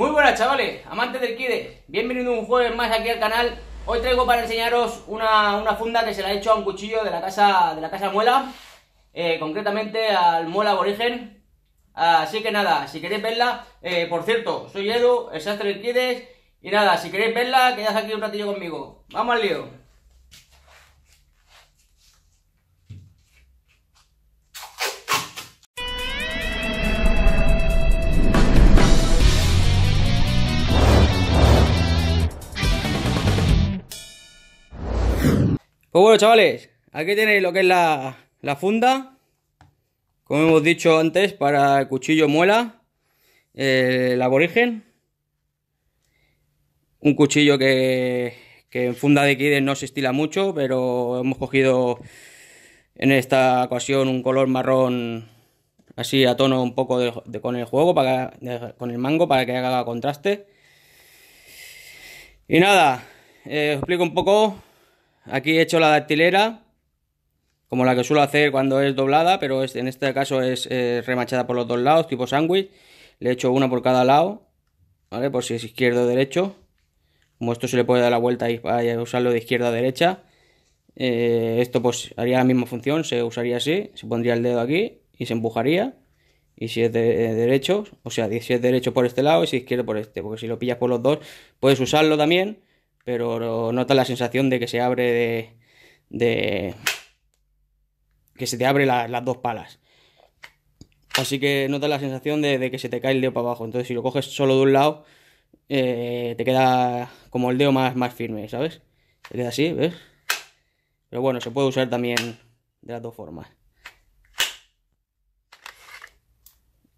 Muy buenas chavales, amantes del Kide, bienvenidos un jueves más aquí al canal. Hoy traigo para enseñaros una, funda que se la he hecho a un cuchillo de la casa, de la casa Muela, eh, concretamente al Muela Aborigen. Así que nada, si queréis verla, eh, por cierto, soy Edu, el sastre del Kides, y nada, si queréis verla, quedad aquí un ratillo conmigo. ¡Vamos al lío! Pues bueno, chavales, aquí tenéis lo que es la, funda. Como hemos dicho antes, para el cuchillo muela, el eh, aborigen. Un cuchillo que, en funda de kiden no se estila mucho, pero hemos cogido en esta ocasión un color marrón así a tono un poco de, con el juego, para, con el mango, para que haga contraste. Y nada, eh, os explico un poco Aquí he hecho la dactilera, como la que suelo hacer cuando es doblada, pero en este caso es eh, remachada por los dos lados, tipo sándwich. Le he hecho una por cada lado, ¿vale? Por si es izquierdo o derecho. Como esto se le puede dar la vuelta y usarlo de izquierda a derecha. Eh, esto pues haría la misma función, se usaría así, se pondría el dedo aquí y se empujaría. Y si es de, eh, derecho, o sea, si es derecho por este lado y si es izquierdo por este, porque si lo pillas por los dos, puedes usarlo también pero nota la sensación de que se abre de... que se te abre las dos palas. Así que nota la sensación de, que se te cae el dedo para abajo. Entonces, si lo coges solo de un lado, eh, te queda como el dedo más, más firme, ¿sabes? Te queda así, ¿ves? Pero bueno, se puede usar también de las dos formas.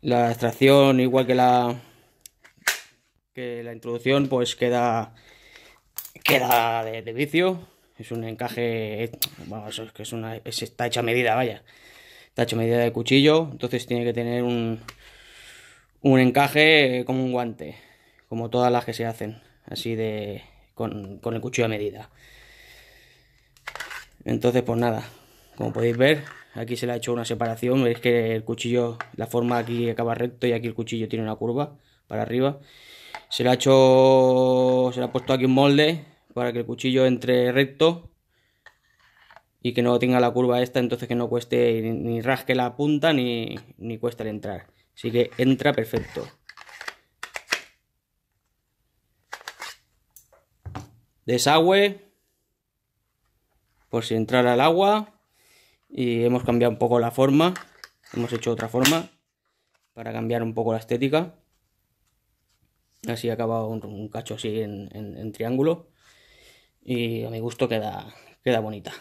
La extracción, igual que la que la introducción, pues queda Queda de, vicio. Es un encaje. que es una. está hecha a medida, vaya. Está hecho a medida de cuchillo. Entonces tiene que tener un. encaje como un guante. Como todas las que se hacen. Así de. Con, con el cuchillo a medida. Entonces, pues nada. Como podéis ver, aquí se le ha hecho una separación. Veis que el cuchillo, la forma aquí acaba recto y aquí el cuchillo tiene una curva para arriba se le ha hecho, se puesto aquí un molde para que el cuchillo entre recto y que no tenga la curva esta, entonces que no cueste ni rasque la punta ni, ni cuesta el entrar. Así que entra perfecto. Desagüe, por si entrara el agua. Y hemos cambiado un poco la forma, hemos hecho otra forma para cambiar un poco la estética. Así acaba un, un cacho así en, triángulo. Y a mi gusto queda, queda bonita.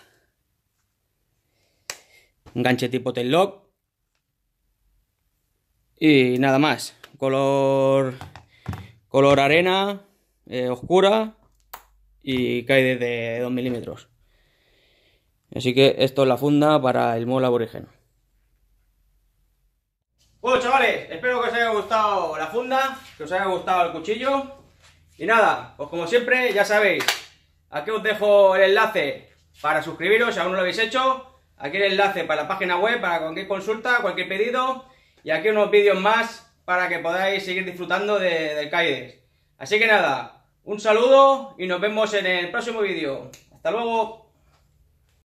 Enganche tipo tail Y nada más. Color, color arena eh, oscura y cae desde 2 milímetros. Así que esto es la funda para el mola aborigen. Bueno chavales, espero que os haya gustado la funda, que os haya gustado el cuchillo. Y nada, pues como siempre, ya sabéis, aquí os dejo el enlace para suscribiros si aún no lo habéis hecho. Aquí el enlace para la página web, para cualquier consulta, cualquier pedido. Y aquí unos vídeos más para que podáis seguir disfrutando del Caides. Así que nada, un saludo y nos vemos en el próximo vídeo. ¡Hasta luego!